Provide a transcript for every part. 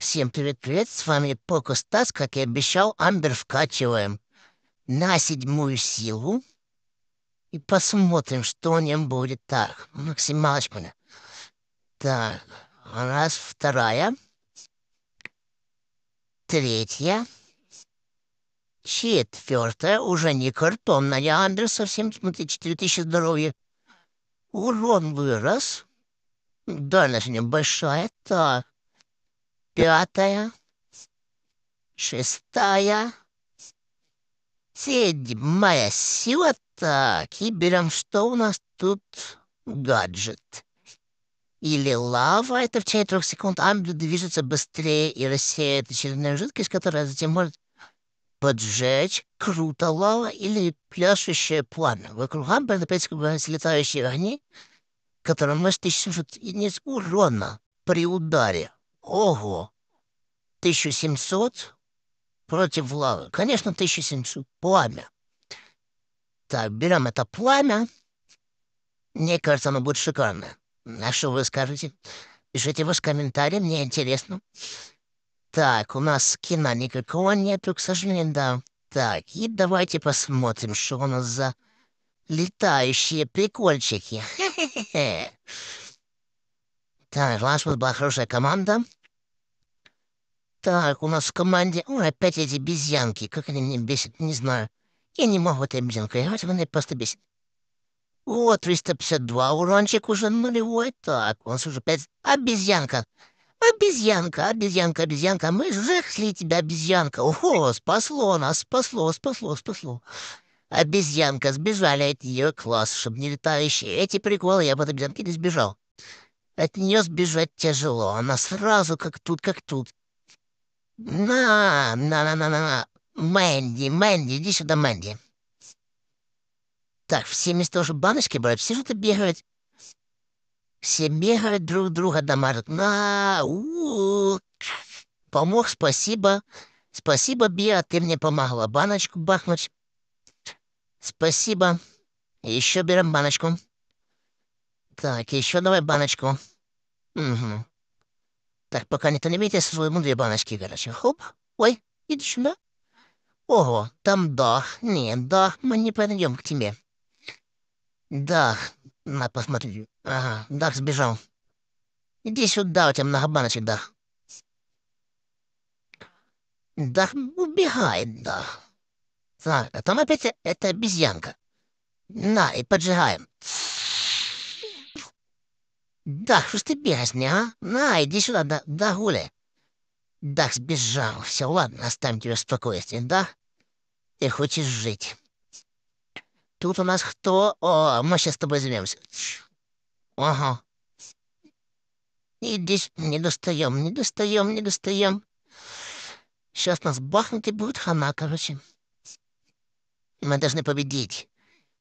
Всем привет-привет, с вами Покустас, как и обещал, Амбер вкачиваем на седьмую силу и посмотрим, что в нем будет. Так, максималочка. Так, раз, вторая, третья, четвертая, уже не картонная, Амбер совсем, смотри, 4000 здоровья. Урон вырос, дальность у него большая, так пятая, шестая, седьмая сила. Так, и берем, что у нас тут? Гаджет. Или лава, это в течение трех секунд амбер движется быстрее и рассеет очередную жидкость, которая затем может поджечь. Круто лава или пляшущее пламя. Вокруг амбера опять появляются летающие огни, которые может тысячу единиц урона при ударе. Ого! 1700 против лавы. Конечно, 1700. Пламя. Так, берем это пламя. Мне кажется, оно будет шикарно. А что вы скажете? Пишите вы с мне интересно. Так, у нас кино никакого нету, к сожалению, да. Так, и давайте посмотрим, что у нас за летающие прикольчики. Так, у нас была хорошая команда. Так, у нас в команде Ой, опять эти обезьянки. Как они меня бесят, не знаю. Я не могу этой обезьянкой играть, она просто бесит. О, 352 урончик уже нулевой. Так, у нас уже 5... Обезьянка. Обезьянка, обезьянка, обезьянка. Мы жахли тебя, обезьянка. Ого, спасло нас, спасло, спасло, спасло. Обезьянка, сбежали от нее класс, чтобы не летающие. Эти приколы, я бы от обезьянки не сбежал. От нее сбежать тяжело. Она сразу как тут, как тут. На, на, на, на, на, Мэнди, Мэнди, иди сюда, Мэнди. Так, все места уже баночки брать, все что-то бегают. Все бегают, друг друга дамажат. На, у, -у, -у. Помог, спасибо. Спасибо, Бия, ты мне помогла баночку бахнуть. Спасибо. Еще берем баночку. Так, еще давай баночку. Угу. Так, пока не торопитесь, своему две баночки, короче. Хоп. Ой, иди сюда. Ого, там Дах, не Дах, мы не подойдем к тебе. Дах, на, посмотри. Ага, Дах сбежал. Иди сюда, у тебя много баночек, Дах. Дах убегает, Дах. Так, а там опять эта обезьянка. На, и поджигаем. «Дах, что ж ты бегаешь а? На, иди сюда, да, да гули!» «Дах сбежал. Все, ладно, оставим тебя в спокойствии, да? Ты хочешь жить. Тут у нас кто? О, мы сейчас с тобой займемся. Ага. Иди, не достаем, не достаем, не достаем. Сейчас нас бахнут и будет хана, короче. Мы должны победить.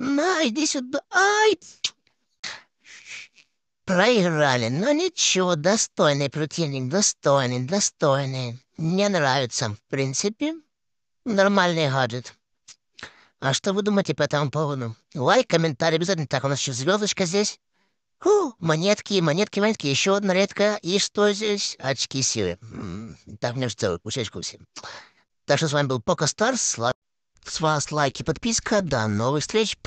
На, иди сюда. Ай! Проиграли, но ну, ничего, достойный противник, достойный, достойный. Мне нравится, в принципе, нормальный гаджет. А что вы думаете по этому поводу? Лайк, комментарий обязательно. Так, у нас еще звездочка здесь. Фу, монетки, монетки, монетки. Еще одна редкая. И что здесь? Очки силы. Так, мне же целую кучечку всем. Так что с вами был Пока Старс. С вас лайки, подписка. До новых встреч.